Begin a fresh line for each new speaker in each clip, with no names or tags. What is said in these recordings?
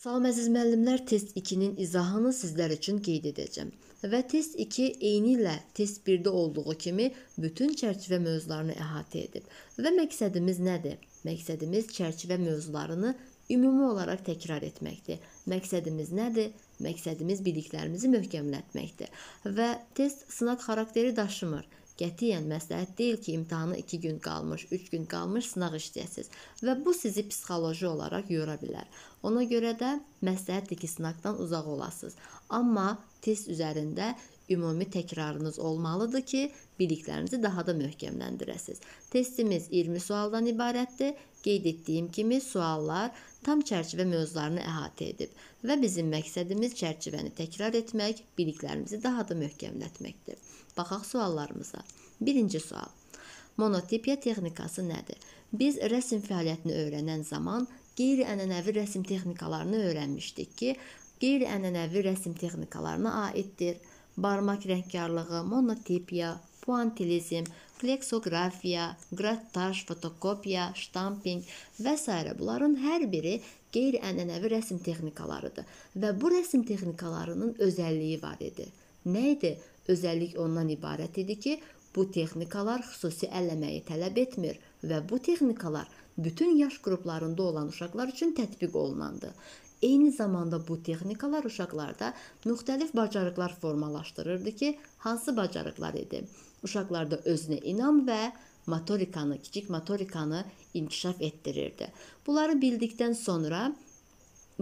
Salam əziz müəllimlər, test 2-nin izahını sizlər üçün qeyd edəcəm. Və test 2 eyni ilə test 1-də olduğu kimi bütün çərçivə mövzularını əhatə edib. Və məqsədimiz nədir? Məqsədimiz çərçivə mövzularını ümumi olaraq təkrar etməkdir. Məqsədimiz nədir? Məqsədimiz biliklərimizi möhkəmlətməkdir. Və test sınaq xarakteri daşımır qətiyyən məsləhət deyil ki, imtahana 2 gün qalmış, 3 gün qalmış sınaq işləyəsiniz və bu sizi psixoloji olaraq yora bilər. Ona görə də məsləhətdir ki, sınaqdan uzaq olasınız. Amma test üzərində ümumi təkrarınız olmalıdır ki, biliklərinizi daha da möhkəmləndirəsiniz. Testimiz 20 sualdan ibarətdir qeyd etdiyim kimi suallar tam çərçivə mövzularını əhatə edib və bizim məqsədimiz çərçivəni təkrar etmək, biliklərimizi daha da möhkəmlətməkdir. Baxaq suallarımıza. Birinci sual. Monotipiya texnikası nədir? Biz rəsm fəaliyyətini öyrənən zaman qeyri-ənənəvi rəsm texnikalarını öyrənmişdik ki, qeyri-ənənəvi rəsm texnikalarına aiddir. Barmaq rəngkarlığı, monotipiya, puantilizm, pleksoqrafiya, qrattaj, fotokopiya, ştampinq və s. bunların hər biri qeyri-ənənəvi rəsm texnikalarıdır və bu rəsm texnikalarının özəlliyi var idi. Nə idi? Özəllik ondan ibarət idi ki, bu texnikalar xüsusi əl əməyi tələb etmir və bu texnikalar bütün yaş qruplarında olan uşaqlar üçün tətbiq olunandı. Eyni zamanda bu texnikalar uşaqlarda müxtəlif bacarıqlar formalaşdırırdı ki, hansı bacarıqlar idi? Uşaqlarda özünə inam və motorikanı, kiçik motorikanı inkişaf etdirirdi. Bunları bildikdən sonra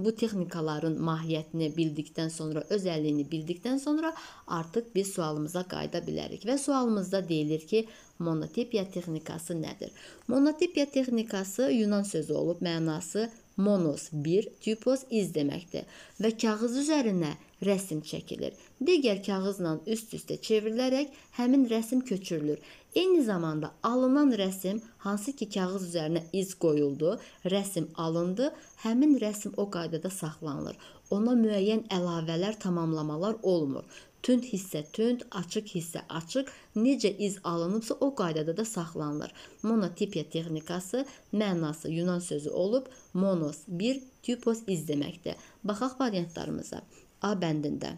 bu texnikaların mahiyyətini bildikdən sonra, özəlliyini bildikdən sonra artıq biz sualımıza qayıda bilərik və sualımızda deyilir ki, monotipiya texnikası nədir? Monotipiya texnikası Yunan sözü olub, mənası monos bir, dipos iz deməkdir və kağız üzərinə rəsm çəkilir. Digər kağızla üst-üstə çevrilərək həmin rəsm köçürülür. Eyni zamanda alınan rəsm hansı ki kağız üzərinə iz qoyuldu, rəsm alındı, həmin rəsm o qaydada saxlanılır. Ona müəyyən əlavələr, tamamlamalar olmur. Tünd hissə tünd, açıq hissə açıq, necə iz alınıbsa o qaydada da saxlanılır. Monotipiya texnikası mənası Yunan sözü olub, monos bir, typos iz deməkdir. Baxaq variantlarımıza. A bəndində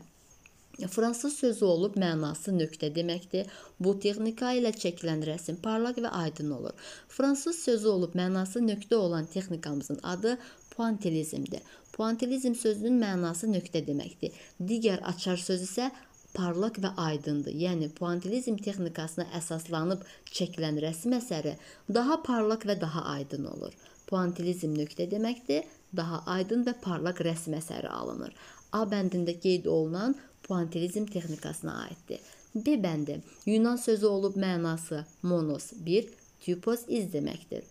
Fransız sözü olub mənası nöqtə deməkdir. Bu texnika ilə çəkilən rəsm parlaq və aydın olur. Fransız sözü olub mənası nöqtə olan texnikamızın adı puantilizmdir. Puantilizm sözünün mənası nöqtə deməkdir. Digər açar söz isə parlaq və aydındır. Yəni puantilizm texnikasına əsaslanıb çəkilən rəsm əsəri daha parlaq və daha aydın olur. Puantilizm nöqtə deməkdir. Daha aydın və parlaq rəsm əsəri alınır. A bəndində qeyd olunan puantilizm texnikasına aiddir. B bəndi Yunan sözü olub mənası monos 1, typos iz deməkdir.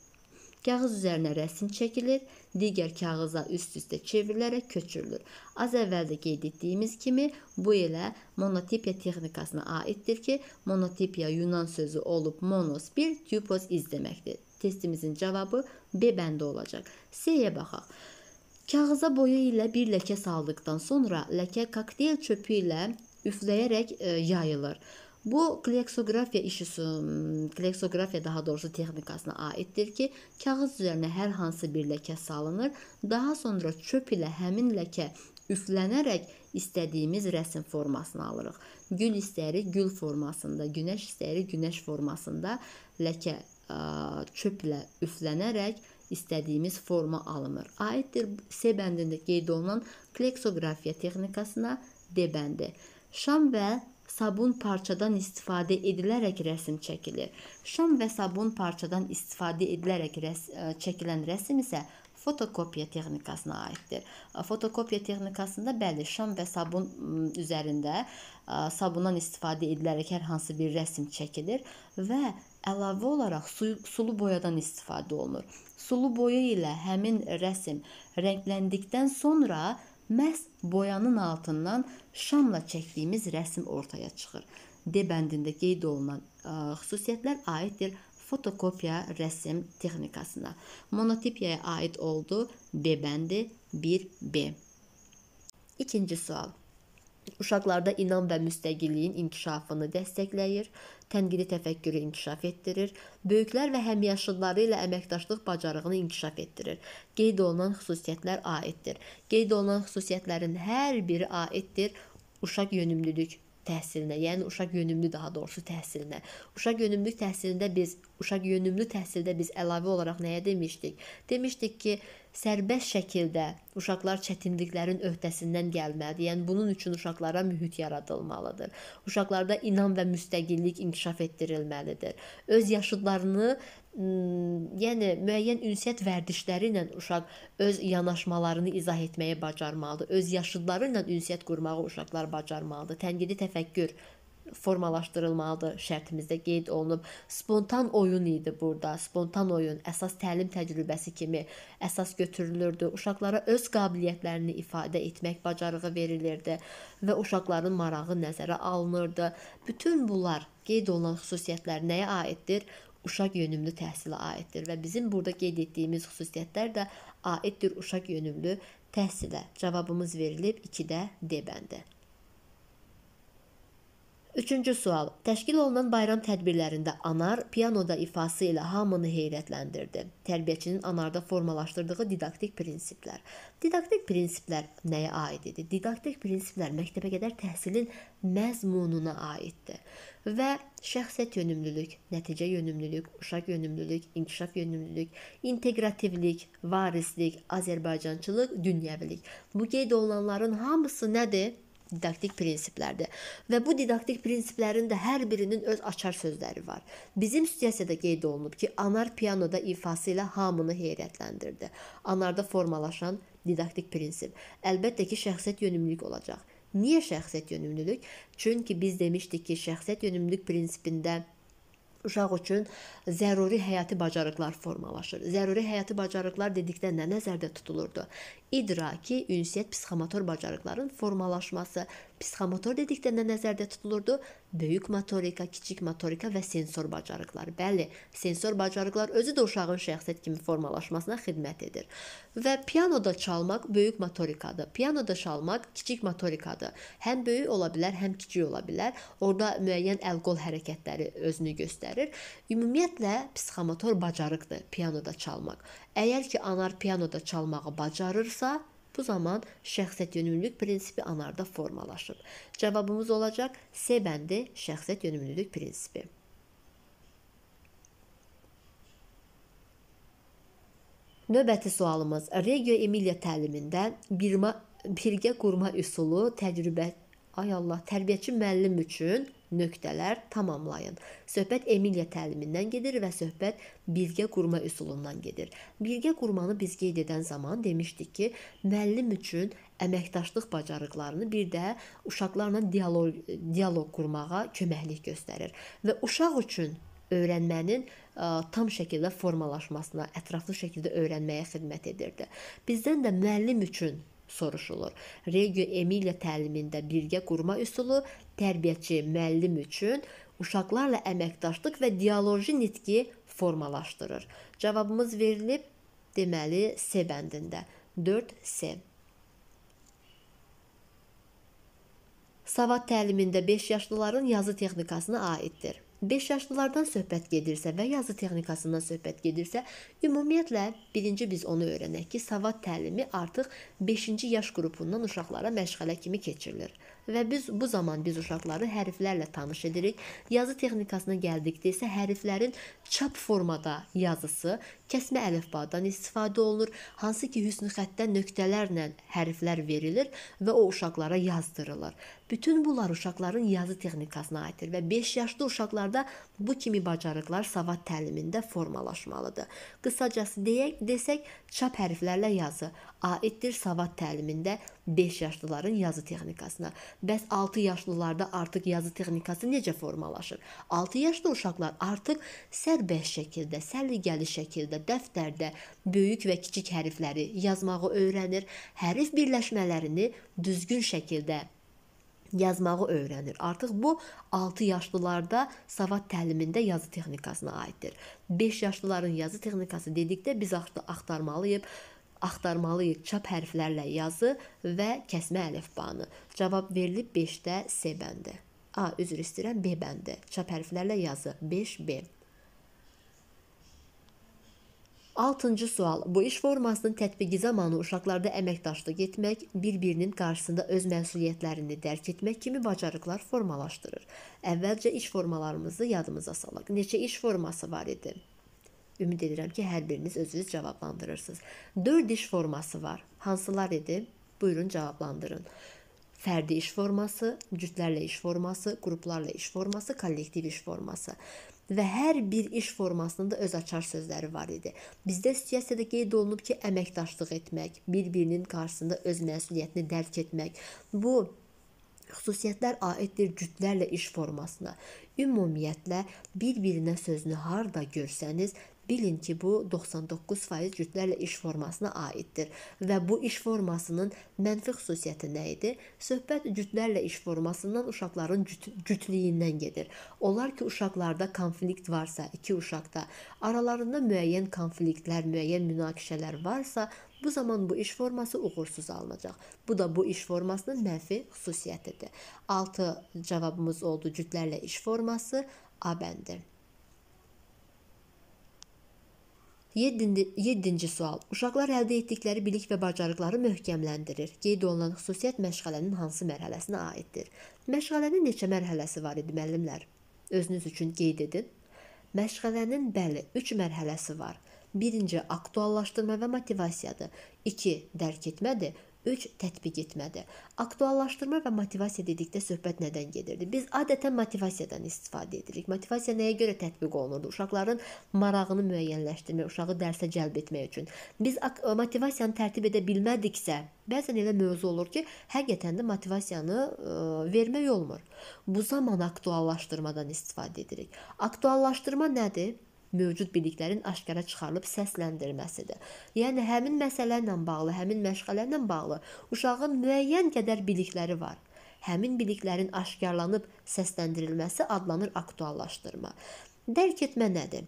Kağız üzərinə rəsm çəkilir, digər kağıza üst-üstə çevrilərək köçürülür. Az əvvəldə qeyd etdiyimiz kimi bu elə monotipiya texnikasına aiddir ki, monotipiya Yunan sözü olub monos bir, typos iz deməkdir. Testimizin cavabı B bəndi olacaq. C-yə baxaq. Kağıza boya ilə bir ləkə saldıqdan sonra ləkə kokteyl çöpü ilə üfləyərək e, yayılır. Bu kleksografiya işi, kleksografiya daha doğrusu texnikasına aiddir ki, kağız üzərinə hər hansı bir ləkə salınır, daha sonra çöp ilə həmin ləkə üflənərək istədiyimiz rəsm formasını alırıq. Gül istəyirik gül formasında, günəş istəyirik günəş formasında ləkə ə, çöplə üflənərək istədiyimiz forma alınır. Aiddir C bəndində qeyd olunan kleksografiya texnikasına D bəndi. Şam və sabun parçadan istifadə edilərək rəsm çəkilir. Şam və sabun parçadan istifadə edilərək rəs e, çəkilən rəsm isə fotokopiya texnikasına aiddir. E, fotokopiya texnikasında bəli, şam və sabun üzərində e, sabundan istifadə edilərək hər hansı bir rəsm çəkilir və əlavə olaraq su, sulu boyadan istifadə olunur. Sulu boya ilə həmin rəsm rəngləndikdən sonra məhz boyanın altından şamla çəkdiyimiz rəsm ortaya çıxır. D bəndində qeyd olunan ə, e, xüsusiyyətlər aiddir fotokopiya rəsm texnikasına. Monotipiyaya aid oldu B bəndi 1B. İkinci sual. Uşaqlarda inan və müstəqilliyin inkişafını dəstəkləyir, tənqidi təfəkkürü inkişaf etdirir, böyüklər və həmyaşıdları ilə əməkdaşlıq bacarığını inkişaf etdirir. Qeyd olunan xüsusiyyətlər aiddir. Qeyd olunan xüsusiyyətlərin hər biri aiddir uşaq yönümlülük təhsilinə, yəni uşaq yönümlü daha doğrusu təhsilinə. Uşaq yönümlü təhsilində biz uşaq yönümlü təhsildə biz əlavə olaraq nəyə demişdik? Demişdik ki, sərbəst şəkildə uşaqlar çətinliklərin öhdəsindən gəlməlidir. Yəni bunun üçün uşaqlara mühit yaradılmalıdır. Uşaqlarda inam və müstəqillik inkişaf etdirilməlidir. Öz yaşıdlarını yəni müəyyən ünsiyyət vərdişləri ilə uşaq öz yanaşmalarını izah etməyi bacarmalıdır. Öz yaşıdları ilə ünsiyyət qurmağı uşaqlar bacarmalıdır. Tənqidi təfəkkür formalaşdırılmalıdır şərtimizdə qeyd olunub. Spontan oyun idi burada. Spontan oyun əsas təlim təcrübəsi kimi əsas götürülürdü. Uşaqlara öz qabiliyyətlərini ifadə etmək bacarığı verilirdi və uşaqların marağı nəzərə alınırdı. Bütün bunlar qeyd olunan xüsusiyyətlər nəyə aiddir? uşaq yönümlü təhsilə aiddir və bizim burada qeyd etdiyimiz xüsusiyyətlər də aiddir uşaq yönümlü təhsilə. Cavabımız verilib 2-də D bəndi. Üçüncü sual. Təşkil olunan bayram tədbirlərində anar pianoda ifası ilə hamını heyrətləndirdi. Tərbiyəçinin anarda formalaşdırdığı didaktik prinsiplər. Didaktik prinsiplər nəyə aid idi? Didaktik prinsiplər məktəbəqədər təhsilin məzmununa aiddir və şəxsiyyət yönümlülük, nəticə yönümlülük, uşaq yönümlülük, inkişaf yönümlülük, inteqrativlik, varislik, Azərbaycançılıq, dünyəvilik. Bu qeyd olunanların hamısı nədir? didaktik prinsiplərdir. Və bu didaktik prinsiplərin də hər birinin öz açar sözləri var. Bizim studiyada qeyd olunub ki, Anar pianoda ifası ilə hamını heyrətləndirdi. Anarda formalaşan didaktik prinsip əlbəttə ki, şəxsiyyət yönümlülük olacaq. Niyə şəxsiyyət yönümlülük? Çünki biz demişdik ki, şəxsiyyət yönümlülük prinsipində uşaq üçün zəruri həyati bacarıqlar formalaşır. Zəruri həyati bacarıqlar dedikdə nə nəzərdə tutulurdu? İdraki, ünsiyyət psixomotor bacarıqların formalaşması. Psixomotor dedikdə nə nəzərdə tutulurdu? böyük motorika, kiçik motorika və sensor bacarıqları. Bəli, sensor bacarıqlar özü də uşağın şəxsiyyət kimi formalaşmasına xidmət edir. Və pianoda çalmaq böyük motorikadır. Pianoda çalmaq kiçik motorikadır. Həm böyük ola bilər, həm kiçik ola bilər. Orda müəyyən əl-qol hərəkətləri özünü göstərir. Ümumiyyətlə psixomotor bacarıqdır pianoda çalmaq. Əgər ki anar pianoda çalmağı bacarırsa, Bu zaman şəxsiyyət yönümlülük prinsipi anarda formalaşıb. Cavabımız olacaq C bəndi şəxsiyyət yönümlülük prinsipi. Növbəti sualımız Regio Emilia təlimindən birma, birgə qurma üsulu təcrübə ay Allah tərbiyəçi müəllim üçün nöqtələr tamamlayın. Söhbət Emiliya təlimindən gedir və söhbət birgə qurma üsulundan gedir. Birgə qurmanı biz qeyd edən zaman demişdik ki, müəllim üçün əməkdaşlıq bacarıqlarını bir də uşaqlarla dialoq dialoq qurmağa köməklik göstərir və uşaq üçün öyrənmənin ə, tam şəkildə formalaşmasına, ətraflı şəkildə öyrənməyə xidmət edirdi. Bizdən də müəllim üçün soruşulur. Regio Emilia təlimində birgə qurma üsulu tərbiyəçi, müəllim üçün uşaqlarla əməkdaşlıq və dialoji nitqi formalaşdırır. Cavabımız verilib, deməli C bəndində. 4 C. Savad təlimində 5 yaşlıların yazı texnikasına aiddir. 5 yaşlılardan söhbət gedirsə və yazı texnikasından söhbət gedirsə, ümumiyyətlə birinci biz onu öyrənək ki, savad təlimi artıq 5-ci yaş qrupundan uşaqlara məşğələ kimi keçirilir və biz bu zaman biz uşaqları hərflərlə tanış edirik. Yazı texnikasına gəldikdə isə hərflərin çap formada yazısı, kəsmə əlifbadan istifadə olunur, hansı ki hüsnü xəttdə nöqtələrlə hərflər verilir və o uşaqlara yazdırılır. Bütün bunlar uşaqların yazı texnikasına aiddir və 5 yaşlı uşaqlarda bu kimi bacarıqlar savad təlimində formalaşmalıdır. Qısacası deyək, desək, çap hərflərlə yazı aiddir savad təlimində 5 yaşlıların yazı texnikasına. Bəs 6 yaşlılarda artıq yazı texnikası necə formalaşır? 6 yaşlı uşaqlar artıq sərbəst şəkildə, səliqəli şəkildə dəftərdə böyük və kiçik hərfləri yazmağı öyrənir, hərf birləşmələrini düzgün şəkildə yazmağı öyrənir. Artıq bu 6 yaşlılarda savad təlimində yazı texnikasına aiddir. 5 yaşlıların yazı texnikası dedikdə biz artıq axtarmalıyıq Axtarmalıyıq çap hərflərlə yazı və kəsmə əlifbanı. Cavab verilib 5-də C bəndi. A, üzr istəyirəm, B bəndi. Çap hərflərlə yazı 5B. 6-cı sual. Bu iş formasının tətbiqi zamanı uşaqlarda əməkdaşlıq etmək, bir-birinin qarşısında öz məsuliyyətlərini dərk etmək kimi bacarıqlar formalaşdırır. Əvvəlcə iş formalarımızı yadımıza salaq. Neçə iş forması var idi? Ümid edirəm ki, hər biriniz özünüz cavablandırırsınız. 4 iş forması var. Hansılar idi? Buyurun cavablandırın. Fərdi iş forması, cütlərlə iş forması, qruplarla iş forması, kollektiv iş forması və hər bir iş formasının da öz açar sözləri var idi. Bizdə siyasətdə qeyd olunub ki, əməkdaşlıq etmək, bir-birinin qarşısında öz məsuliyyətini dərk etmək. Bu xüsusiyyətlər aiddir cütlərlə iş formasına. Ümumiyyətlə bir-birinə sözünü harda görsəniz, Bilin ki, bu 99% cütlərlə iş formasına aiddir və bu iş formasının mənfi xüsusiyyəti nə idi? Söhbət cütlərlə iş formasından uşaqların cüt cütlüyündən gedir. Onlar ki, uşaqlarda konflikt varsa, iki uşaqda aralarında müəyyən konfliktlər, müəyyən münaqişələr varsa, Bu zaman bu iş forması uğursuz alınacaq. Bu da bu iş formasının mənfi xüsusiyyətidir. 6 cavabımız oldu cütlərlə iş forması A bəndi. 7-ci sual. Uşaqlar əldə etdikləri bilik və bacarıqları möhkəmləndirir. Qeyd olunan xüsusiyyət məşğələnin hansı mərhələsinə aiddir? Məşğələnin neçə mərhələsi var idi müəllimlər? Özünüz üçün qeyd edin. Məşğələnin bəli 3 mərhələsi var. 1-ci aktuallaşdırma və motivasiyadır. 2 dərk etmədir. 3. Tətbiq etmədir. Aktuallaşdırma və motivasiya dedikdə söhbət nədən gedirdi? Biz adətən motivasiyadan istifadə edirik. Motivasiya nəyə görə tətbiq olunurdu? Uşaqların marağını müəyyənləşdirmək, uşağı dərsə cəlb etmək üçün. Biz e, motivasiyanı tərtib edə bilmədiksə, bəzən elə mövzu olur ki, həqiqətən də motivasiyanı ə, e, vermək olmur. Bu zaman aktuallaşdırmadan istifadə edirik. Aktuallaşdırma nədir? mövcud biliklərin aşkara çıxarılıb səsləndirməsidir. Yəni həmin məsələlərlə bağlı, həmin məşğələlərlə bağlı uşağın müəyyən qədər bilikləri var. Həmin biliklərin aşkarlanıb səsləndirilməsi adlanır aktuallaşdırma. Dərk etmə nədir?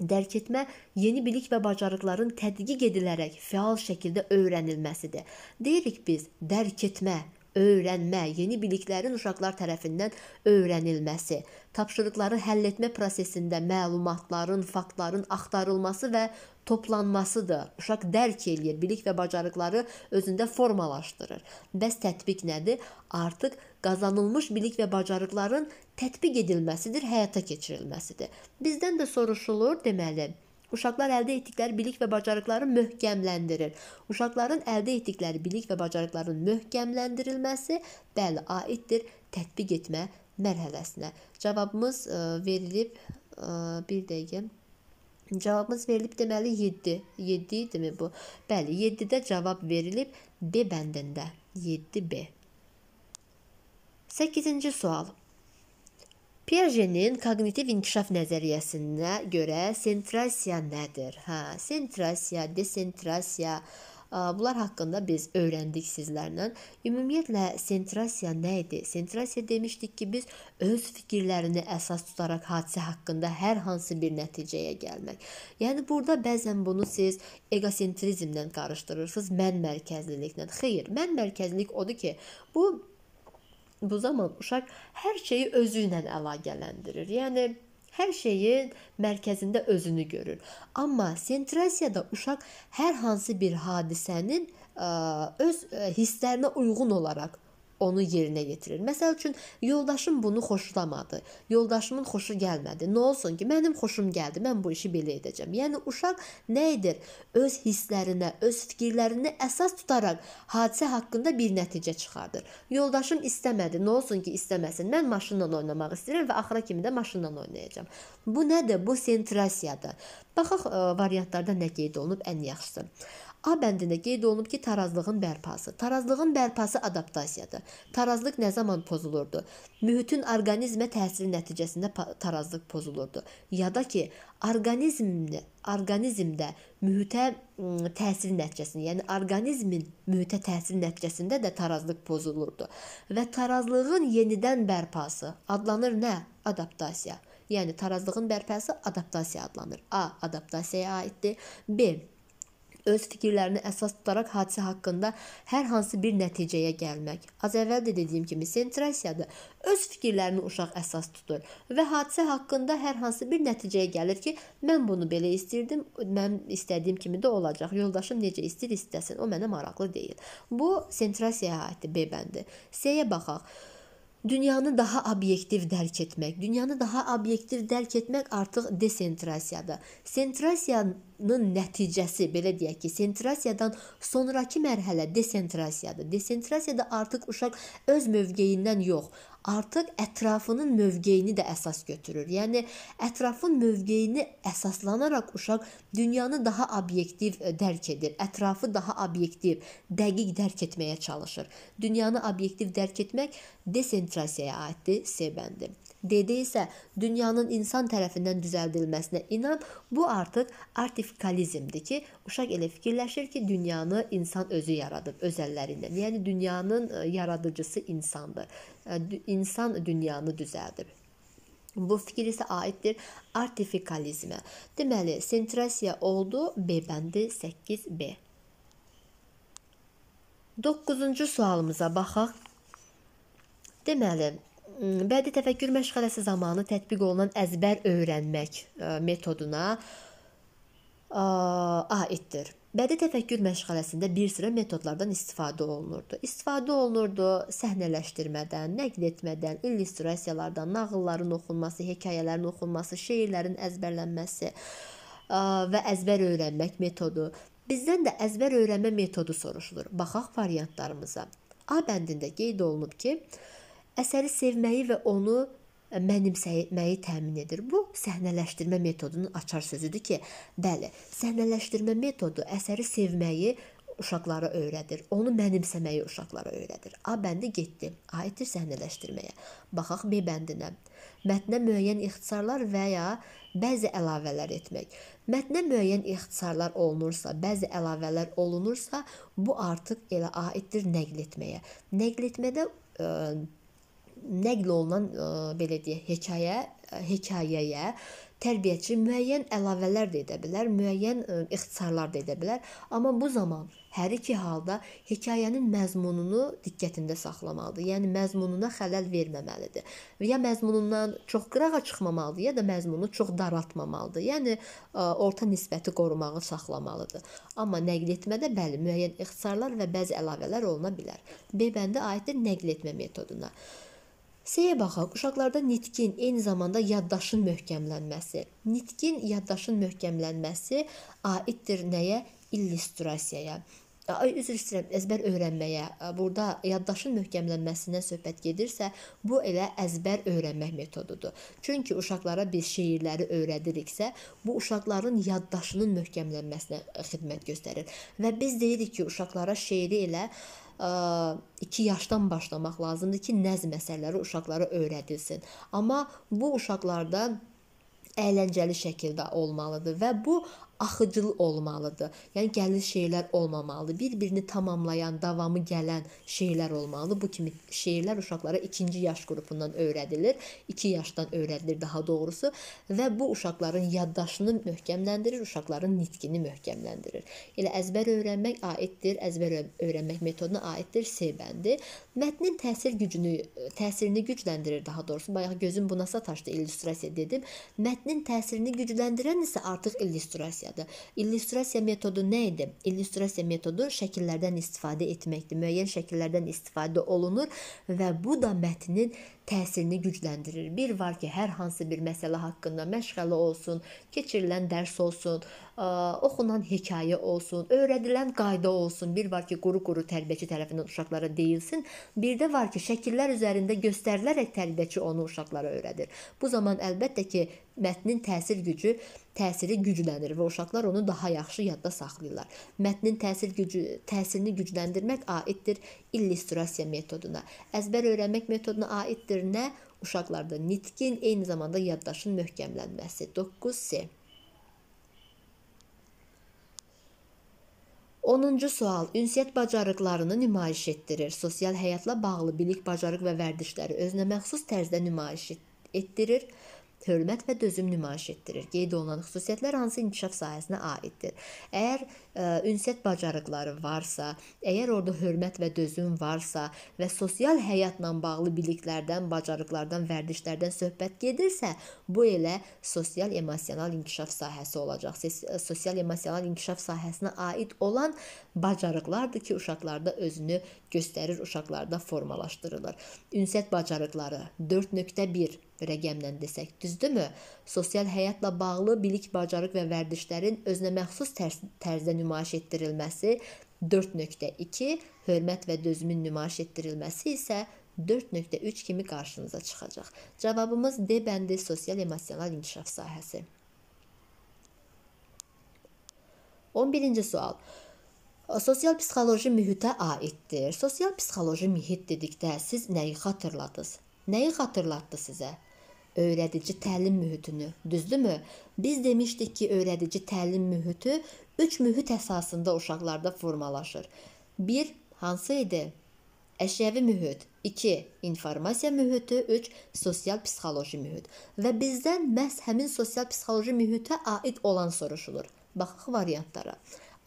Dərk etmə yeni bilik və bacarıqların tədqiq edilərək fəal şəkildə öyrənilməsidir. Deyirik biz dərk etmə öyrənmə, yeni biliklərin uşaqlar tərəfindən öyrənilməsi, tapşırıqları həll etmə prosesində məlumatların, faktların axtarılması və toplanmasıdır. Uşaq dərk eləyir, bilik və bacarıqları özündə formalaşdırır. Bəs tətbiq nədir? Artıq qazanılmış bilik və bacarıqların tətbiq edilməsidir, həyata keçirilməsidir. Bizdən də soruşulur, deməli, Uşaqlar əldə etdikləri bilik və bacarıqları möhkəmləndirir. Uşaqların əldə etdikləri bilik və bacarıqların möhkəmləndirilməsi bəli aiddir tətbiq etmə mərhələsinə. Cavabımız ə, e, verilib ə, e, bir dəqiqə Cavabımız verilib deməli 7. 7 idimi bu? Bəli, 7-də cavab verilib B bəndində. 7B. 8-ci sual. Piagetin koqnitiv inkişaf nəzəriyyəsinə görə sentrasiya nədir? Hə, sentrasiya, desentrasiya Bunlar haqqında biz öyrəndik sizlərlə. Ümumiyyətlə sentrasiya nə idi? Sentrasiya demişdik ki, biz öz fikirlərini əsas tutaraq hadisə haqqında hər hansı bir nəticəyə gəlmək. Yəni burada bəzən bunu siz eqosentrizmlə qarışdırırsınız, mən mərkəzliliklə. Xeyr, mən mərkəzlilik odur ki, bu bu zaman uşaq hər şeyi özü ilə əlaqələndirir. Yəni hər şeyin mərkəzində özünü görür. Amma sentrasiyada uşaq hər hansı bir hadisənin ə, öz hisslərinə uyğun olaraq onu yerinə yetirir. Məsəl üçün yoldaşım bunu xoşlamadı. Yoldaşımın xoşu gəlmədi. Nə olsun ki, mənim xoşum gəldi. Mən bu işi belə edəcəm. Yəni uşaq nə edir? Öz hisslərinə, öz fikirlərinə əsas tutaraq hadisə haqqında bir nəticə çıxardır. Yoldaşım istəmədi. Nə olsun ki, istəməsin. Mən maşınla oynamaq istəyirəm və axıra kimi də maşınla oynayacağam. Bu nədir? Bu sentrasiyadır. Baxaq ə, e, variantlarda nə qeyd olunub ən yaxşısı. A bəndində qeyd olunub ki, tarazlığın bərpası. Tarazlığın bərpası adaptasiyadır. Tarazlıq nə zaman pozulurdu? Mühitin orqanizmə təsiri nəticəsində tarazlıq pozulurdu. Ya da ki, orqanizmdə orqanizmdə mühitə təsiri nəticəsində, yəni orqanizmin mühitə təsiri nəticəsində də tarazlıq pozulurdu. Və tarazlığın yenidən bərpası adlanır nə? Adaptasiya. Yəni tarazlığın bərpası adaptasiya adlanır. A adaptasiyaya aiddir. B öz fikirlərini əsas tutaraq hadisə haqqında hər hansı bir nəticəyə gəlmək. Az əvvəl də dediyim kimi sentrasiyada öz fikirlərini uşaq əsas tutur və hadisə haqqında hər hansı bir nəticəyə gəlir ki, mən bunu belə istirdim, mən istədiyim kimi də olacaq. Yoldaşım necə istir istəsin, o mənə maraqlı deyil. Bu sentrasiyaya aiddir B bəndi. S-yə baxaq dünyanı daha obyektiv dərk etmək. Dünyanı daha obyektiv dərk etmək artıq desentrasiyadır. Sentrasiyanın nəticəsi belə deyək ki, sentrasiyadan sonrakı mərhələ desentrasiyadır. Desentrasiyada artıq uşaq öz mövqeyindən yox, artıq ətrafının mövqeyini də əsas götürür. Yəni ətrafın mövqeyini əsaslanaraq uşaq dünyanı daha obyektiv e, dərk edir. Ətrafı daha obyektiv, dəqiq dərk etməyə çalışır. Dünyanı obyektiv dərk etmək desentrasiyaya aiddir, sebendir. Dedi isə dünyanın insan tərəfindən düzəldilməsinə inan bu artıq artifikalizmdir ki, uşaq elə fikirləşir ki, dünyanı insan özü yaradıb öz əllərində. Yəni dünyanın e, yaradıcısı insandır. E, insan dünyanı düzəldib. Bu fikir isə aiddir artifikalizmə. Deməli, sentrasiya oldu B bəndi 8B. 9-cu sualımıza baxaq. Deməli, Hmm, bədii təfəkkür məşğələsi zamanı tətbiq olunan əzbər öyrənmək e, metoduna e, aiddir. Bədii təfəkkür məşğələsində bir sıra metodlardan istifadə olunurdu. İstifadə olunurdu səhnələşdirmədən, nəql etmədən, illüstrasiyalardan, nağılların oxunması, hekayələrin oxunması, şeirlərin əzbərlənməsi e, və əzbər öyrənmək metodu. Bizdən də əzbər öyrənmə metodu soruşulur. Baxaq variantlarımıza. A bəndində qeyd olunub ki, əsəri sevməyi və onu e, mənimsəməyi təmin edir. Bu səhnələşdirmə metodunun açar sözüdür ki, bəli, səhnələşdirmə metodu əsəri sevməyi uşaqlara öyrədir. Onu mənimsəməyi uşaqlara öyrədir. A bəndi getdi. Aiddir səhnələşdirməyə. Baxaq B bəndinə. Mətnə müəyyən ixtisarlar və ya bəzi əlavələr etmək. Mətnə müəyyən ixtisarlar olunursa, bəzi əlavələr olunursa, bu artıq elə aiddir nəql etməyə. Nəql etmədə ə, e, nəql olunan ə, e, belə deyək, hekayə e, hekayəyə tərbiyəçi müəyyən əlavələr də edə bilər, müəyyən e, ixtisarlar da edə bilər, amma bu zaman hər iki halda hekayənin məzmununu diqqətində saxlamalıdır. Yəni məzmununa xələl verməməlidir. Ya məzmunundan çox qırağa çıxmamalıdır, ya da məzmunu çox daraltmamalıdır. Yəni orta nisbəti qorumağı saxlamalıdır. Amma nəql etmədə bəli müəyyən ixtisarlar və bəzi əlavələr oluna bilər. B bəndi aiddir nəql etmə metoduna. C-yə baxaq. Uşaqlarda nitqin, eyni zamanda yaddaşın möhkəmlənməsi. Nitqin, yaddaşın möhkəmlənməsi aiddir nəyə? İllüstrasiyaya ay üzr istəyirəm, əzbər öyrənməyə. Burada yaddaşın möhkəmlənməsindən söhbət gedirsə, bu elə əzbər öyrənmək metodudur. Çünki uşaqlara biz şeirləri öyrədiriksə, bu uşaqların yaddaşının möhkəmlənməsinə xidmət göstərir. Və biz deyirik ki, uşaqlara şeiri elə 2 yaşdan başlamaq lazımdır ki, nəzm əsərləri uşaqlara öyrədilsin. Amma bu uşaqlarda əyləncəli şəkildə olmalıdır və bu axıcıl olmalıdır. Yəni gəlir şeylər olmamalıdır. Bir-birini tamamlayan, davamı gələn şeylər olmalıdır. Bu kimi şeylər uşaqlara 2-ci yaş qrupundan öyrədilir. 2 yaşdan öyrədilir daha doğrusu və bu uşaqların yaddaşını möhkəmləndirir, uşaqların nitqini möhkəmləndirir. Elə əzbər öyrənmək aiddir, əzbər öyrənmək metoduna aiddir C bəndi. Mətnin təsir gücünü, təsirini gücləndirir daha doğrusu. Bayaq gözüm buna sataşdı illüstrasiya dedim. Mətnin təsirini gücləndirən isə artıq illüstrasiya başladı. İllüstrasiya metodu nə idi? İllüstrasiya metodu şəkillərdən istifadə etməkdir. Müəyyən şəkillərdən istifadə olunur və bu da mətnin təsirini gücləndirir. Bir var ki, hər hansı bir məsələ haqqında məşğələ olsun, keçirilən dərs olsun, ə, oxunan hekayə olsun, öyrədilən qayda olsun. Bir var ki, quru-quru tərbiyəçi tərəfindən uşaqlara deyilsin. Bir də var ki, şəkillər üzərində göstərilərək tərbiyəçi onu uşaqlara öyrədir. Bu zaman əlbəttə ki, mətnin təsir gücü təsiri güclənir və uşaqlar onu daha yaxşı yadda saxlayırlar. Mətnin təsir gücü təsirini gücləndirmək aiddir illüstrasiya metoduna. Əzbər öyrənmək metoduna aiddir nə? Uşaqlarda nitqin, eyni zamanda yaddaşın möhkəmlənməsi. 9C 10-cu sual ünsiyyət bacarıqlarını nümayiş etdirir. Sosial həyatla bağlı bilik, bacarıq və vərdişləri özünə məxsus tərzdə nümayiş etdirir hörmət və dözüm nümayiş etdirir. Qeyd olunan xüsusiyyətlər hansı inkişaf sahəsinə aiddir? Əgər ə, e, ünsiyyət bacarıqları varsa, əgər orada hörmət və dözüm varsa və sosial həyatla bağlı biliklərdən, bacarıqlardan, vərdişlərdən söhbət gedirsə, bu elə sosial emosional inkişaf sahəsi olacaq. Siz e, sosial emosional inkişaf sahəsinə aid olan bacarıqlardır ki, uşaqlarda özünü göstərir, uşaqlarda formalaşdırılır. Ünsiyyət bacarıqları 4.1 rəqəmlə desək, düzdürmü? Sosial həyatla bağlı bilik, bacarıq və vərdişlərin özünə məxsus tərz, tərzdə nümayiş etdirilməsi 4.2, hörmət və dözümün nümayiş etdirilməsi isə 4.3 kimi qarşınıza çıxacaq. Cavabımız D bəndi sosial emosional inkişaf sahəsi. 11-ci sual sosial psixoloji mühitə aiddir. Sosial psixoloji mühit dedikdə siz nəyi xatırladınız? Nəyi xatırlatdı sizə? Öyrədici təlim mühitini, düzdürmü? Biz demişdik ki, öyrədici təlim mühiti 3 mühit əsasında uşaqlarda formalaşır. 1 hansı idi? Əşyəvi mühit, 2 informasiya mühiti, 3 sosial psixoloji mühit. Və bizdən məhz həmin sosial psixoloji mühitə aid olan soruşulur. Baxaq variantlara.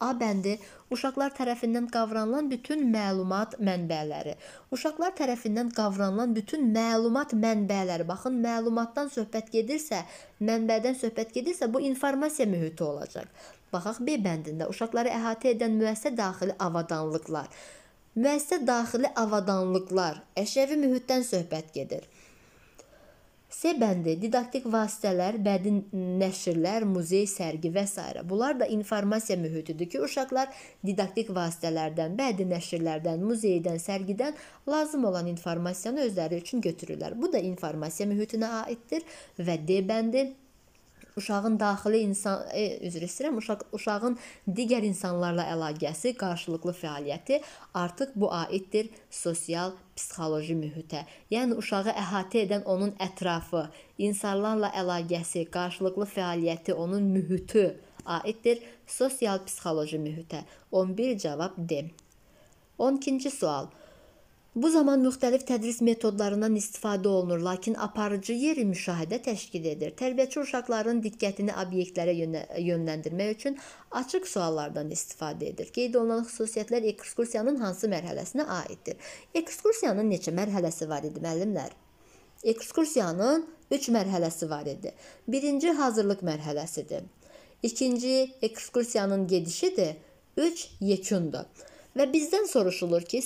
A bəndi uşaqlar tərəfindən qavranılan bütün məlumat mənbələri. Uşaqlar tərəfindən qavranılan bütün məlumat mənbələri. Baxın, məlumatdan söhbət gedirsə, mənbədən söhbət gedirsə, bu informasiya mühiti olacaq. Baxaq B bəndində uşaqları əhatə edən müəssisə daxili avadanlıqlar. Müəssisə daxili avadanlıqlar, əşyəvi mühitdən söhbət gedir. C bəndi didaktik vasitələr, bədii nəşrlər, muzey, sərgi və s. Bunlar da informasiya mühitidir ki, uşaqlar didaktik vasitələrdən, bədii nəşrlərdən, muzeydən, sərgidən lazım olan informasiyanı özləri üçün götürürlər. Bu da informasiya mühitinə aiddir və D bəndi Uşağın daxili insan e, üzr istəyirəm, uşaq uşağın digər insanlarla əlaqəsi, qarşılıqlı fəaliyyəti artıq bu aiddir sosial psixoloji mühitə. Yəni uşağı əhatə edən onun ətrafı, insanlarla əlaqəsi, qarşılıqlı fəaliyyəti, onun mühiti aiddir sosial psixoloji mühitə. 11 cavab D. 12-ci sual. Bu zaman müxtəlif tədris metodlarından istifadə olunur, lakin aparıcı yeri müşahidə təşkil edir. Tərbiyəçi uşaqların diqqətini obyektlərə yönləndirmək üçün açıq suallardan istifadə edir. Qeyd olunan xüsusiyyətlər ekskursiyanın hansı mərhələsinə aiddir? Ekskursiyanın neçə mərhələsi var idi, müəllimlər? Ekskursiyanın 3 mərhələsi var idi. Birinci hazırlıq mərhələsidir. İkinci ekskursiyanın gedişidir. 3 yekundur. Və bizdən soruşulur ki,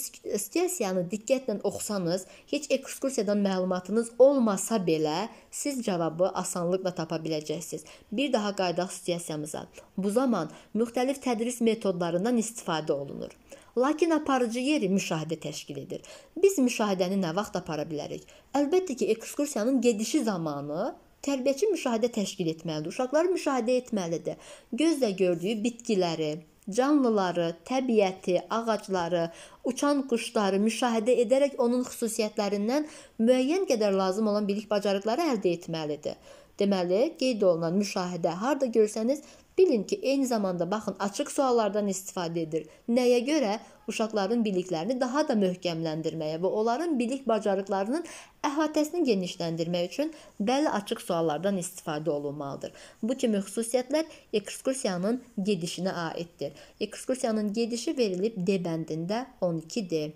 situasiyanı diqqətlə oxusanız, heç ekskursiyadan məlumatınız olmasa belə siz cavabı asanlıqla tapa biləcəksiniz. Bir daha qayıdaq situasiyamıza. Bu zaman müxtəlif tədris metodlarından istifadə olunur. Lakin aparıcı yeri müşahidə təşkil edir. Biz müşahidəni nə vaxt apara bilərik? Əlbəttə ki, ekskursiyanın gedişi zamanı tərbiyəçi müşahidə təşkil etməlidir. Uşaqlar müşahidə etməlidir. Gözlə gördüyü bitkiləri, canlıları, təbiəti, ağacları, uçan quşları müşahidə edərək onun xüsusiyyətlərindən müəyyən qədər lazım olan bilik bacarıqları əldə etməlidir. Deməli, qeyd olunan müşahidə harda görsəniz, bilin ki, eyni zamanda baxın açıq suallardan istifadə edir. Nəyə görə? Uşaqların biliklərini daha da möhkəmləndirməyə və onların bilik bacarıqlarının əhatəsini genişləndirmək üçün bəli açıq suallardan istifadə olunmalıdır. Bu kimi xüsusiyyətlər ekskursiyanın gedişinə aiddir. Ekskursiyanın gedişi verilib D bəndində 12D.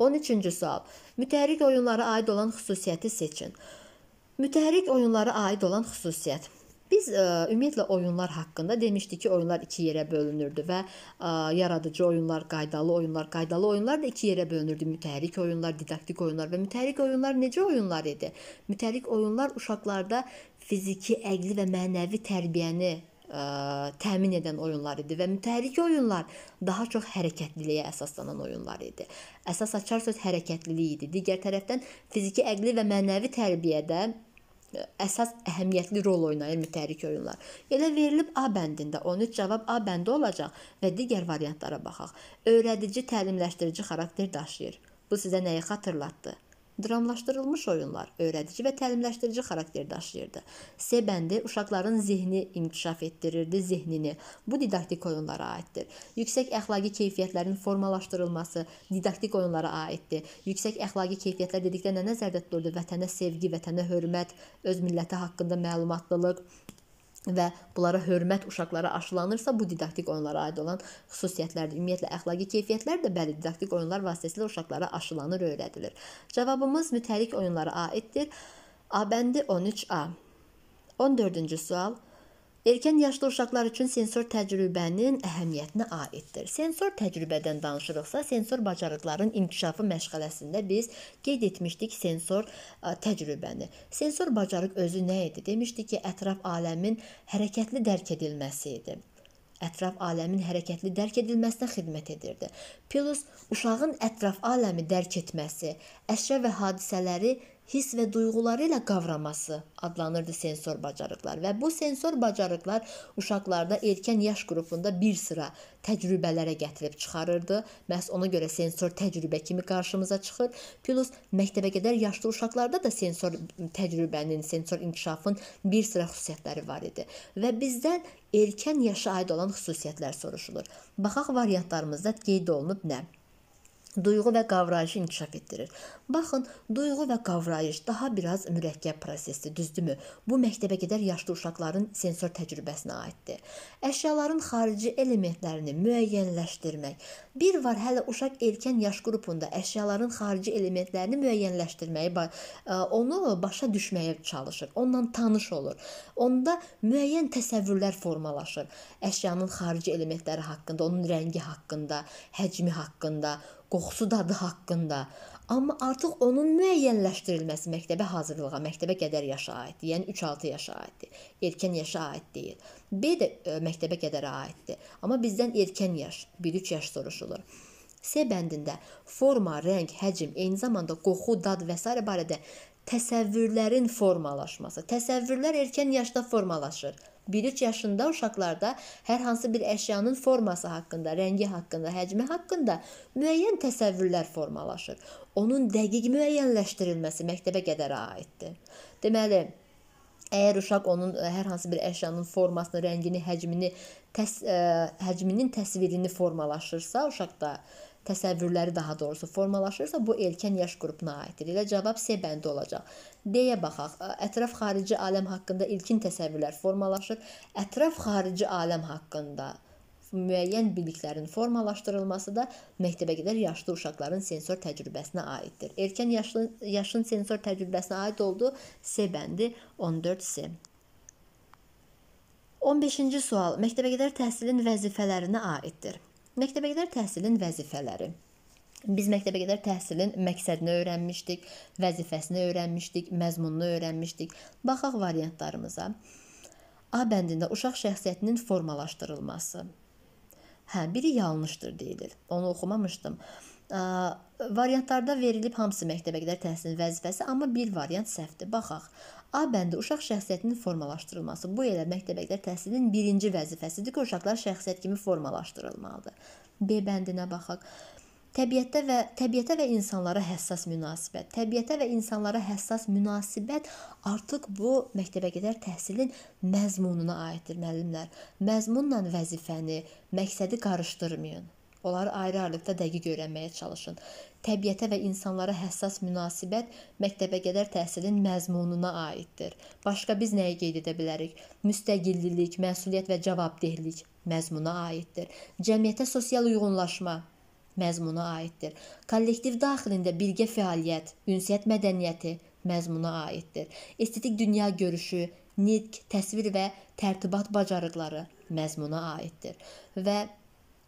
13-cü sual. Mütərrik oyunlara aid olan xüsusiyyəti seçin. Mütəhrik oyunlara aid olan xüsusiyyət. Biz ə, e, ümumiyyətlə oyunlar haqqında demişdik ki, oyunlar 2 yerə bölünürdü və ə, e, yaradıcı oyunlar, qaydalı oyunlar, qaydalı oyunlar da 2 yerə bölünürdü. Mütəhrik oyunlar, didaktik oyunlar və mütəhrik oyunlar necə oyunlar idi? Mütəhrik oyunlar uşaqlarda fiziki, əqli və mənəvi tərbiyəni ə, e, təmin edən oyunlar idi və mütəhrik oyunlar daha çox hərəkətliliyə əsaslanan oyunlar idi. Əsas açar söz hərəkətlilik idi. Digər tərəfdən fiziki, əqli və mənəvi tərbiyədə əsas əhəmiyyətli rol oynayır mütərrik oyunlar. Elə verilib A bəndində 13 cavab A bəndi olacaq və digər variantlara baxaq. Öyrədici təlimləşdirici xarakter daşıyır. Bu sizə nəyi xatırlatdı? dramlaşdırılmış oyunlar öyrədici və təlimləşdirici xarakter daşıyırdı. S bəndi uşaqların zehni inkişaf etdirirdi, zehnini. Bu didaktik oyunlara aiddir. Yüksək əxlaqi keyfiyyətlərin formalaşdırılması didaktik oyunlara aiddir. Yüksək əxlaqi keyfiyyətlər dedikdə nə nəzərdə tutulurdu? Vətənə sevgi, vətənə hörmət, öz milləti haqqında məlumatlılıq, və bunlara hörmət uşaqlara aşılanırsa, bu didaktik oyunlara aid olan xüsusiyyətlərdir. Ümumiyyətlə əxlaqi keyfiyyətlər də bəli didaktik oyunlar vasitəsilə uşaqlara aşılanır, öyrədilir. Cavabımız mütərik oyunlara aiddir. A bəndi 13A. 14-cü sual Erkən yaşlı uşaqlar üçün sensor təcrübənin əhəmiyyətinə aiddir. Sensor təcrübədən danışırıqsa, sensor bacarıqların inkişafı məşğələsində biz qeyd etmişdik sensor ə, təcrübəni. Sensor bacarıq özü nə idi? Demişdik ki, ətraf aləmin hərəkətli dərk edilməsi idi ətraf aləmin hərəkətli dərk edilməsinə xidmət edirdi. Plus uşağın ətraf aləmi dərk etməsi, əşya və hadisələri hiss və duyğuları ilə qavraması adlanırdı sensor bacarıqlar və bu sensor bacarıqlar uşaqlarda erkən yaş qrupunda bir sıra təcrübələrə gətirib çıxarırdı. Məhz ona görə sensor təcrübə kimi qarşımıza çıxır. Plus məktəbəqədər yaşlı uşaqlarda da sensor təcrübənin, sensor inkişafın bir sıra xüsusiyyətləri var idi və bizdən erkən yaşa aid olan xüsusiyyətlər soruşulur. Baxaq variantlarımızda qeyd olunub nə? duyğu və qavrayışı inkişaf etdirir. Baxın, duyğu və qavrayış daha biraz mürəkkəb prosesdir, düzdürmü? Bu məktəbə qədər yaşlı uşaqların sensor təcrübəsinə aiddir. Əşyaların xarici elementlərini müəyyənləşdirmək. Bir var hələ uşaq erkən yaş qrupunda əşyaların xarici elementlərini müəyyənləşdirməyi, onu başa düşməyə çalışır, onunla tanış olur. Onda müəyyən təsəvvürlər formalaşır. Əşyanın xarici elementləri haqqında, onun rəngi haqqında, həcmi haqqında qoxusu dadı haqqında. Amma artıq onun müəyyənləşdirilməsi məktəbə hazırlığa, məktəbə qədər yaşa aiddir. Yəni 3-6 yaşa aiddir. Erkən yaşa aid deyil. B də ə, e, məktəbə qədərə aiddir. Amma bizdən erkən yaş, 1-3 yaş soruşulur. S bəndində forma, rəng, həcm, eyni zamanda qoxu, dad və s. barədə təsəvvürlərin formalaşması. Təsəvvürlər erkən yaşda formalaşır. 1-3 yaşında uşaqlarda hər hansı bir əşyanın forması haqqında, rəngi haqqında, həcmi haqqında müəyyən təsəvvürlər formalaşır. Onun dəqiq müəyyənləşdirilməsi məktəbə qədərə aiddir. Deməli, Əgər uşaq onun e, hər hansı bir əşyanın formasını, rəngini, həcmini, təs ə, e, həcminin təsvirini formalaşırsa, uşaqda təsəvvürləri daha doğrusu formalaşırsa, bu erkən yaş qrupuna aiddir. Elə cavab C bəndi olacaq. D-yə baxaq. Ətraf xarici aləm haqqında ilkin təsəvvürlər formalaşır. Ətraf xarici aləm haqqında müəyyən biliklərin formalaşdırılması da məktəbəqədər yaşlı uşaqların sensor təcrübəsinə aiddir. Erkən yaşlı yaşın sensor təcrübəsinə aid oldu C bəndi 14C. 15-ci sual məktəbəqədər təhsilin vəzifələrinə aiddir. Məktəbəqədər təhsilin vəzifələri. Biz məktəbəqədər təhsilin məqsədini öyrənmişdik, vəzifəsini öyrənmişdik, məzmununu öyrənmişdik. Baxaq variantlarımıza. A bəndində uşaq şəxsiyyətinin formalaşdırılması. Hə, biri yanlışdır deyilir. Onu oxumamışdım. Variantlarda verilib hamısı məktəbə qədər təhsilin vəzifəsi, amma bir variant səhvdir. Baxaq. A bəndi uşaq şəxsiyyətinin formalaşdırılması. Bu elə məktəbə qədər təhsilin birinci vəzifəsidir ki, uşaqlar şəxsiyyət kimi formalaşdırılmalıdır. B bəndinə baxaq. Təbiətdə və təbiətə və insanlara həssas münasibət. Təbiətə və insanlara həssas münasibət artıq bu məktəbəqədər təhsilin məzmununa aiddir müəllimlər. Məzmunla vəzifəni, məqsədi qarışdırmayın. Onları ayrı-ayrılıqda dəqiq öyrənməyə çalışın. Təbiətə və insanlara həssas münasibət məktəbəqədər təhsilin məzmununa aiddir. Başqa biz nəyi qeyd edə bilərik? Müstəqillik, məsuliyyət və cavabdehlik məzmuna aiddir. Cəmiyyətə sosial uyğunlaşma məzmuna aiddir. Kollektiv daxilində birgə fəaliyyət, ünsiyyət mədəniyyəti məzmuna aiddir. Estetik dünya görüşü, nitq, təsvir və tərtibat bacarıqları məzmuna aiddir. Və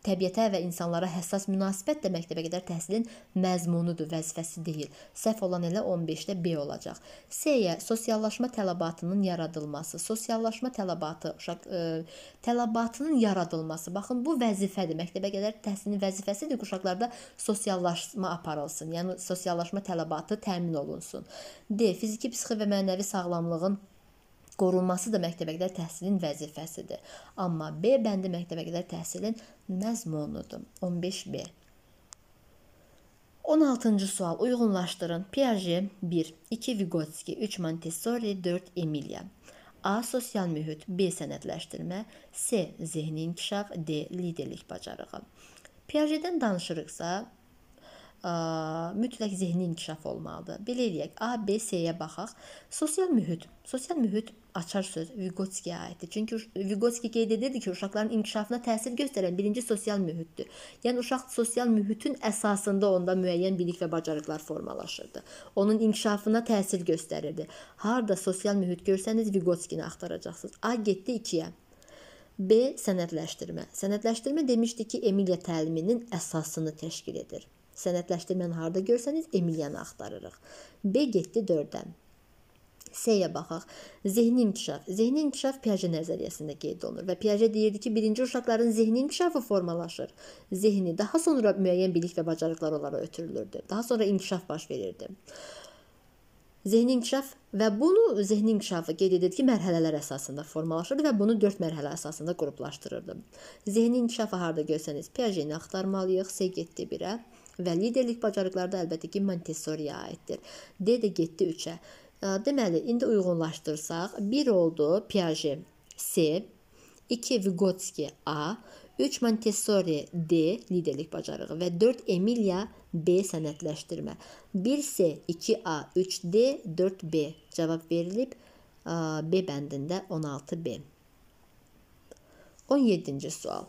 təbiətə və insanlara həssas münasibət də məktəbəqədər təhsilin məzmunudur, vəzifəsi deyil. Səhv olan elə 15-də B olacaq. S-yə sosiallaşma tələbatının yaradılması, sosiallaşma tələbatı, uşaq ə, e, tələbatının yaradılması. Baxın, bu vəzifədir. Məktəbəqədər təhsilin vəzifəsidir ki, uşaqlarda sosiallaşma aparılsın, yəni sosiallaşma tələbatı təmin olunsun. D. Fiziki, psixi və mənəvi sağlamlığın qorunması da məktəbəqədər təhsilin vəzifəsidir. Amma B bəndi məktəbəqədər təhsilin məzmunudur. 15B. 16-cı sual. Uyğunlaşdırın. Piaget 1, 2 Vygotsky, 3 Montessori, 4 Emilia. A sosial mühit, B sənədləşdirmə, C zehni inkişaf, D liderlik bacarığı. Piagetdən danışırıqsa, ə, mütləq zehni inkişaf olmalıdır. Belə eləyək. A, B, C-yə baxaq. Sosial mühit. Sosial mühit açar söz Vygotskyyə aiddir. Çünki Vygotski qeyd edirdi ki, uşaqların inkişafına təsir göstərən birinci sosial mühitdir. Yəni uşaq sosial mühitin əsasında onda müəyyən bilik və bacarıqlar formalaşırdı. Onun inkişafına təsir göstərirdi. Harda sosial mühit görsəniz Vygotskini axtaracaqsınız. A getdi 2-yə. B sənədləşdirmə. Sənədləşdirmə demişdi ki, Emiliya təliminin əsasını təşkil edir. Sənədləşdirməni harda görsəniz Emiliyanı axtarırıq. B getdi 4-ə. S-yə baxaq. Zehni inkişaf. Zehni inkişaf Piaget nəzəriyyəsində qeyd olunur və Piaget deyirdi ki, birinci uşaqların zehni inkişafı formalaşır. Zehni daha sonra müəyyən bilik və bacarıqlar onlara ötürülürdü. Daha sonra inkişaf baş verirdi. Zehni inkişaf və bunu zehni inkişafı qeyd edir ki, mərhələlər əsasında formalaşırdı və bunu 4 mərhələ əsasında qruplaşdırırdı. Zehni inkişafı harda görsəniz, Piaget-ni axtarmalıyıq, S getdi 1-ə. Və liderlik bacarıqları da əlbəttə ki, Montessori-yə aiddir. D də getdi 3-ə. E, deməli, indi uyğunlaşdırsaq, 1 oldu Piaget C, 2 Vygotsky A, 3 Montessori D liderlik bacarığı və 4 Emilia B sənətləşdirmə. 1 C, 2 A, 3 D, 4 B cavab verilib e, B bəndində 16 B. 17-ci sual.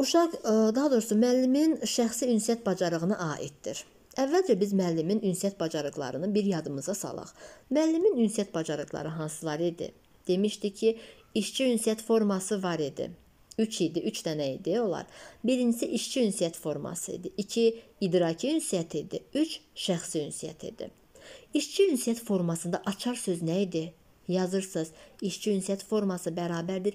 Uşaq, e, daha doğrusu müəllimin şəxsi ünsiyyət bacarığına aiddir. Əvvəlcə biz müəllimin ünsiyyət bacarıqlarını bir yadımıza salaq. Müəllimin ünsiyyət bacarıqları hansıları idi? Demişdi ki, işçi ünsiyyət forması var idi. 3 idi, 3 dənə idi onlar. Birincisi işçi ünsiyyət forması idi. 2 idraki ünsiyyət idi. 3 şəxsi ünsiyyət idi. İşçi ünsiyyət formasında açar söz nə idi? yazırsınız. İşçi ünsiyyət forması bərabərdir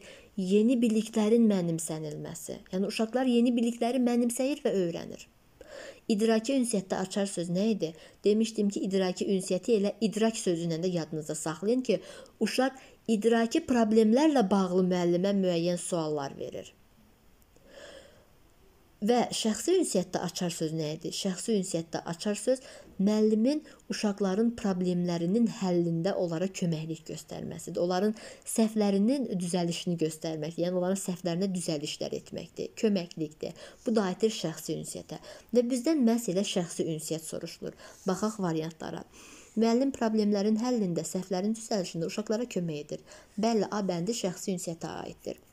yeni biliklərin mənimsənilməsi. Yəni uşaqlar yeni bilikləri mənimsəyir və öyrənir. İdraki ünsiyyətdə açar söz nə idi? Demişdim ki, idraki ünsiyyəti elə idrak sözünlə də yadınızda saxlayın ki, uşaq idraki problemlərlə bağlı müəllimə müəyyən suallar verir. Və şəxsi ünsiyyətdə açar söz nə idi? Şəxsi ünsiyyətdə açar söz müəllimin uşaqların problemlərinin həllində onlara köməklik göstərməsidir. Onların səhvlərinin düzəlişini göstərmək, yəni onların səhvlərinə düzəlişlər etməkdir, köməklikdir. Bu da aiddir şəxsi ünsiyyətə. Və bizdən məhz elə şəxsi ünsiyyət soruşulur. Baxaq variantlara. Müəllim problemlərin həllində, səhvlərin düzəlişində uşaqlara kömək edir. Bəli, A bəndi şəxsi ünsiyyətə aiddir.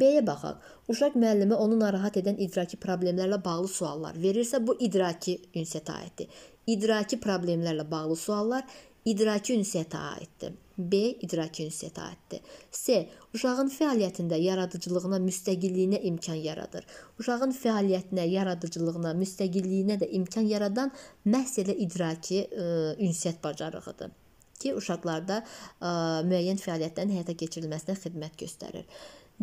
B-yə baxaq. Uşaq müəllimi onu narahat edən idraki problemlərlə bağlı suallar verirsə, bu idraki ünsiyyətə aiddir. İdraki problemlərlə bağlı suallar idraki ünsiyyətə aiddir. B idraki ünsiyyətə aiddir. S uşağın fəaliyyətində yaradıcılığına, müstəqilliyinə imkan yaradır. Uşağın fəaliyyətinə, yaradıcılığına, müstəqilliyinə də imkan yaradan məhz elə idraki ə, ünsiyyət bacarığıdır ki, uşaqlarda ə, müəyyən fəaliyyətlərin həyata keçirilməsinə xidmət göstərir.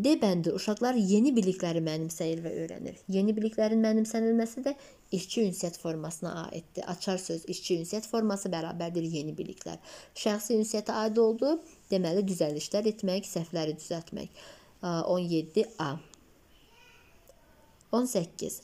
D bəndi uşaqlar yeni bilikləri mənimsəyir və öyrənir. Yeni biliklərin mənimsənilməsi də işçi ünsiyyət formasına aiddir. Açar söz işçi ünsiyyət forması bərabərdir yeni biliklər. Şəxsi ünsiyyətə aid oldu. Deməli düzəlişlər etmək, səhvləri düzəltmək. 17A. 18.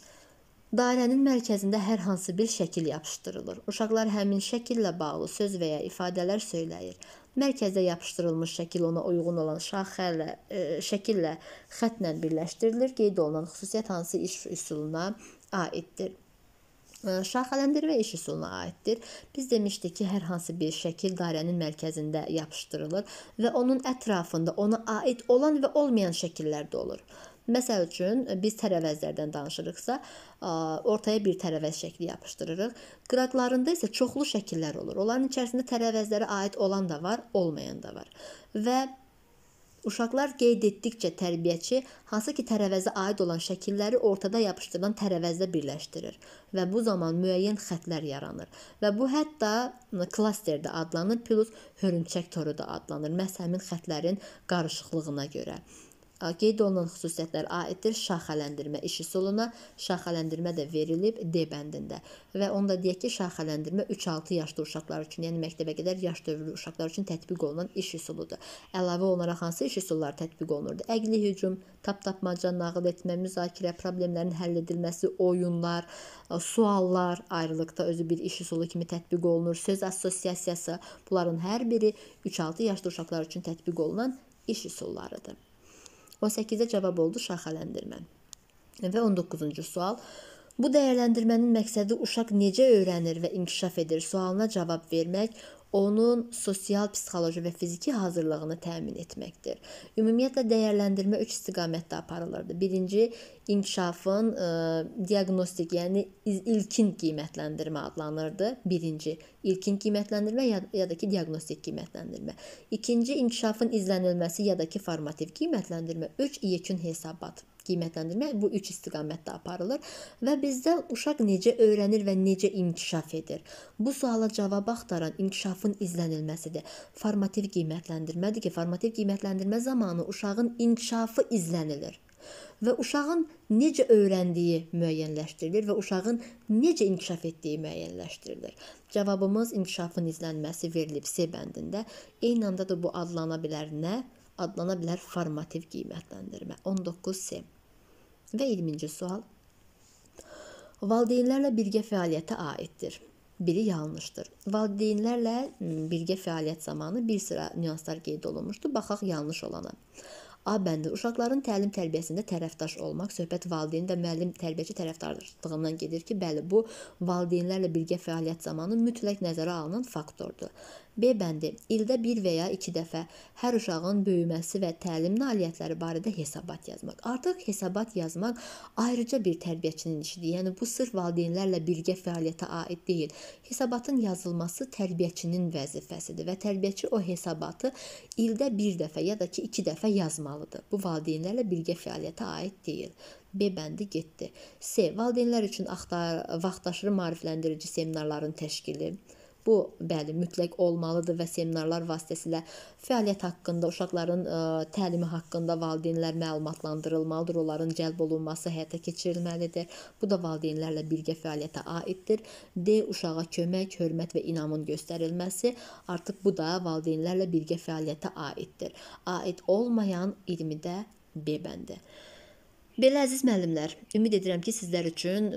Dairənin mərkəzində hər hansı bir şəkil yapışdırılır. Uşaqlar həmin şəkillə bağlı söz və ya ifadələr söyləyir. Mərkəzdə yapışdırılmış şəkil ona uyğun olan şaxələ, ə, e, şəkillə xətlə birləşdirilir. Qeyd olunan xüsusiyyət hansı iş üsuluna aiddir? E, şaxələndirmə iş üsuluna aiddir. Biz demişdik ki, hər hansı bir şəkil dairənin mərkəzində yapışdırılır və onun ətrafında ona aid olan və olmayan şəkillər də olur. Məsəl üçün e, biz tərəvəzlərdən danışırıqsa, ortaya bir tərəvəz şəkli yapışdırırıq. Qıraqlarında isə çoxlu şəkillər olur. Onların içərisində tərəvəzlərə aid olan da var, olmayan da var. Və Uşaqlar qeyd etdikcə tərbiyəçi hansı ki tərəvəzə aid olan şəkilləri ortada yapışdırılan tərəvəzlə birləşdirir və bu zaman müəyyən xətlər yaranır və bu hətta klaster də adlanır, plus hörümçək toru da adlanır. Məhz həmin xətlərin qarışıqlığına görə. Qeyd olunan xüsusiyyətlər aiddir şaxələndirmə iş üsuluna, şaxələndirmə də verilib D bəndində. Və onu da deyək ki, şaxələndirmə 3-6 yaşlı uşaqlar üçün, yəni məktəbə qədər yaş dövrlü uşaqlar üçün tətbiq olunan iş üsuludur. Əlavə olaraq hansı iş üsulları tətbiq olunurdu? Əqli hücum, tap-tapmaca, nağıl etmə, müzakirə, problemlərin həll edilməsi, oyunlar, suallar ayrılıqda özü bir iş üsulu kimi tətbiq olunur. Söz assosiasiyası, bunların hər biri 3-6 yaşlı uşaqlar üçün tətbiq olunan iş üsullarıdır. 18-ə cavab oldu şaxələndirmə. Və 19-cu sual. Bu dəyərləndirmənin məqsədi uşaq necə öyrənir və inkişaf edir sualına cavab vermək, onun sosial, psixoloji və fiziki hazırlığını təmin etməkdir. Ümumiyyətlə dəyərləndirmə 3 istiqamətdə aparılırdı. Birinci inkişafın ə, e, diaqnostik, yəni ilkin qiymətləndirmə adlanırdı. Birinci ilkin qiymətləndirmə ya, ya da ki diaqnostik qiymətləndirmə. İkinci inkişafın izlənilməsi ya da ki formativ qiymətləndirmə. 3 yekun hesabat qiymətləndirmə bu üç istiqamətdə aparılır və bizdə uşaq necə öyrənir və necə inkişaf edir. Bu suala cavab axtaran inkişafın izlənilməsidir. Formativ qiymətləndirmədir ki, formativ qiymətləndirmə zamanı uşağın inkişafı izlənilir və uşağın necə öyrəndiyi müəyyənləşdirilir və uşağın necə inkişaf etdiyi müəyyənləşdirilir. Cavabımız inkişafın izlənməsi verilib C bəndində. Eyni anda da bu adlana bilər nə? Adlana bilər formativ qiymətləndirmə. 19C Və 20-ci sual. Valideynlərlə birgə fəaliyyətə aiddir. Biri yanlışdır. Valideynlərlə birgə fəaliyyət zamanı bir sıra nüanslar qeyd olunmuşdu. Baxaq yanlış olana. A bəndi uşaqların təlim-tərbiyəsində tərəfdaş olmaq söhbət valideyn və müəllim-tərbiyəçi tərəfdarlığından gedir ki, bəli, bu valideynlərlə birgə fəaliyyət zamanı mütləq nəzərə alınan faktordur. B bəndi ildə 1 və ya 2 dəfə hər uşağın böyüməsi və təlim nailiyyətləri barədə hesabat yazmaq. Artıq hesabat yazmaq ayrıca bir tərbiyəçinin işidir. Yəni bu sırf valideynlərlə birgə fəaliyyətə aid deyil. Hesabatın yazılması tərbiyəçinin vəzifəsidir və tərbiyəçi o hesabatı ildə 1 dəfə ya da ki 2 dəfə yazmalıdır olmalıdır. Bu valideynlərlə birgə fəaliyyətə aid deyil. B bəndi getdi. S. Valideynlər üçün vaxtaşırı maarifləndirici seminarların təşkili. Bu bəli, mütləq olmalıdır və seminarlar vasitəsilə fəaliyyət haqqında, uşaqların ə, e, təlimi haqqında valideynlər məlumatlandırılmalıdır, onların cəlb olunması həyata keçirilməlidir. Bu da valideynlərlə birgə fəaliyyətə aiddir. D uşağa kömək, hörmət və inamın göstərilməsi artıq bu da valideynlərlə birgə fəaliyyətə aiddir. Aid olmayan 20-də B bəndi. Belə əziz müəllimlər, ümid edirəm ki, sizlər üçün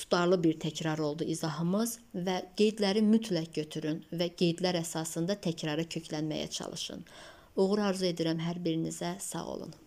tutarlı bir təkrar oldu izahımız və qeydləri mütləq götürün və qeydlər əsasında təkrara köklənməyə çalışın. Uğur arzu edirəm hər birinizə. Sağ olun.